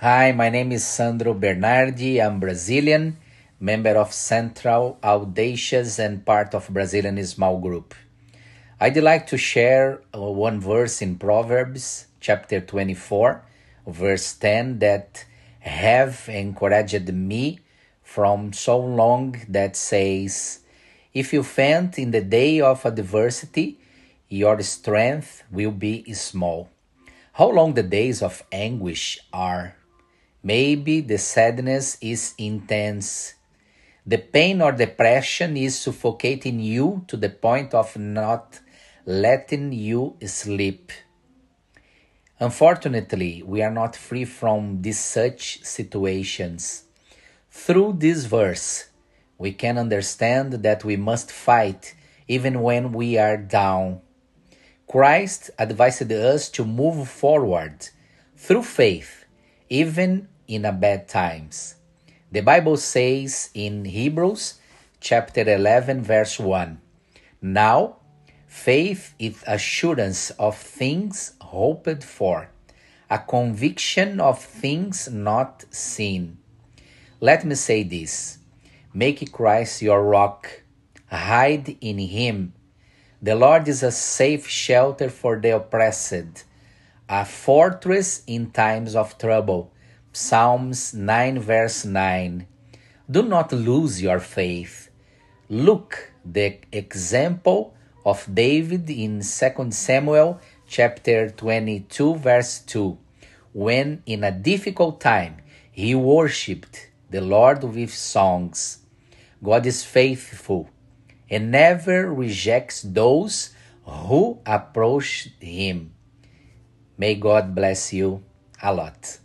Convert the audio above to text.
Hi, my name is Sandro Bernardi. I'm Brazilian, member of Central Audacious and part of Brazilian Small Group. I'd like to share uh, one verse in Proverbs chapter 24, verse 10 that have encouraged me from so long that says, If you faint in the day of adversity, your strength will be small. How long the days of anguish are Maybe the sadness is intense. The pain or depression is suffocating you to the point of not letting you sleep. Unfortunately, we are not free from these such situations. Through this verse, we can understand that we must fight even when we are down. Christ advised us to move forward through faith even in a bad times. The Bible says in Hebrews chapter 11 verse 1, Now faith is assurance of things hoped for, a conviction of things not seen. Let me say this, make Christ your rock, hide in him. The Lord is a safe shelter for the oppressed a fortress in times of trouble. Psalms 9, verse 9. Do not lose your faith. Look the example of David in 2 Samuel chapter 22 verse 2 when in a difficult time he worshiped the Lord with songs. God is faithful and never rejects those who approach him. May God bless you a lot.